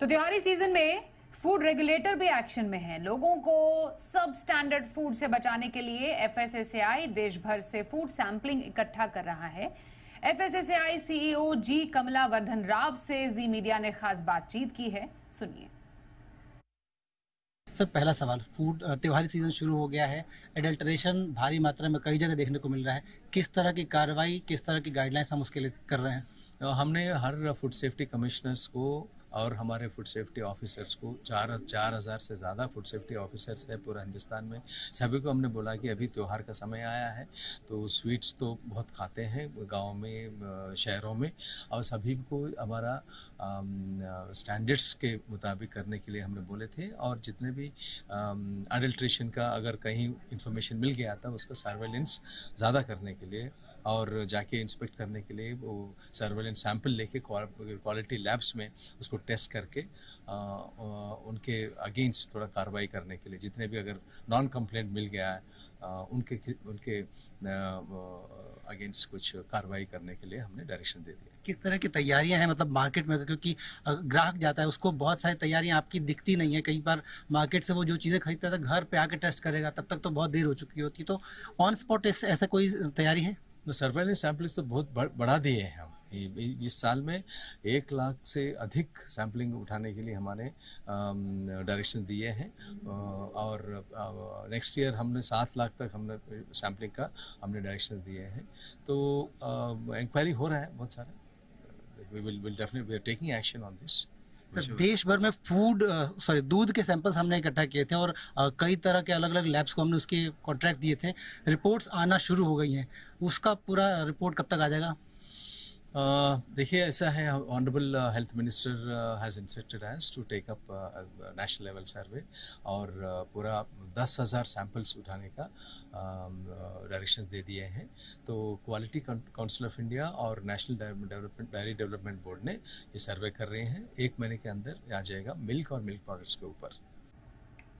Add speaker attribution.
Speaker 1: तो त्योहारी सीजन में फूड रेगुलेटर भी एक्शन में है लोगों को सब स्टैंडर्ड फूड से बचाने के लिए एफएसएसएआई देश भर से फूड सैंपलिंग इकट्ठा कर रहा है FSSAI CEO e G Kamala Vardhan Rao से जी मीडिया ने खास बातचीत की है सुनिए सर पहला सवाल फूड त्योहारी सीजन शुरू हो गया है एडल्ट्रेशन भारी मात्रा में कई जगह देखने को मिल रहा है किस तरह की कार्रवाई किस तरह की गाइडलाइंस हम उसके लिए कर रहे
Speaker 2: हैं हमने हर फूड सेफ्टी कमिश्नर्स को और हमारे फूड सेफ्टी ऑफिसर्स को चार चार हज़ार से ज़्यादा फूड सेफ्टी ऑफिसर्स है पूरा हिंदुस्तान में सभी को हमने बोला कि अभी त्यौहार का समय आया है तो स्वीट्स तो बहुत खाते हैं गाँव में शहरों में और सभी को हमारा स्टैंडर्ड्स के मुताबिक करने के लिए हमने बोले थे और जितने भी अडल्ट्रेशन का अगर कहीं इंफॉर्मेशन मिल गया था उसका सर्वेलेंस ज़्यादा करने के लिए और जाके इंस्पेक्ट करने के लिए वो सर्वेलेंस सैंपल लेके क्वालिटी लैब्स में उसको टेस्ट करके उनके अगेंस्ट थोड़ा कार्रवाई करने के लिए जितने भी अगर नॉन कंप्लेंट मिल गया है उनके उनके अगेंस्ट कुछ कार्रवाई करने के लिए हमने डायरेक्शन दे दिया
Speaker 1: किस तरह की तैयारियां हैं मतलब मार्केट में क्योंकि ग्राहक जाता है उसको बहुत सारी तैयारियां आपकी दिखती नहीं है कई बार मार्केट से वो जो चीज़ें खरीदता था तो घर पे आके टेस्ट
Speaker 2: करेगा तब तक तो बहुत देर हो चुकी होती तो ऑन स्पॉट ऐसा कोई तैयारी है तो सर्वेलेंस सैम्पलिंग्स तो बहुत बढ़ा दिए हैं हम इस साल में एक लाख से अधिक सैम्पलिंग उठाने के लिए हमारे डायरेक्शन दिए हैं और नेक्स्ट ईयर हमने सात लाख तक हमने सैम्पलिंग का हमने डायरेक्शन दिए हैं तो इंक्वायरी हो रहा है बहुत सारा we will will definitely we are taking action on this sir तो
Speaker 1: देश भर में फूड सॉरी दूध के सैंपल्स हमने इकट्ठा किए थे और कई तरह के अलग अलग लैब्स को हमने उसके कॉन्ट्रैक्ट दिए थे रिपोर्ट्स आना शुरू हो गई हैं उसका पूरा रिपोर्ट कब तक आ जाएगा
Speaker 2: Uh, देखिए ऐसा है honourable health minister has instructed has to take up national level survey और uh, पूरा दस हज़ार सैम्पल्स उठाने का डायरेक्शंस um, uh, दे दिए हैं तो क्वालिटी काउंसिल ऑफ इंडिया और national development dairy development board ने ये सर्वे कर रहे हैं एक महीने के अंदर आ जाएगा मिल्क और मिल्क प्रोडक्ट्स के ऊपर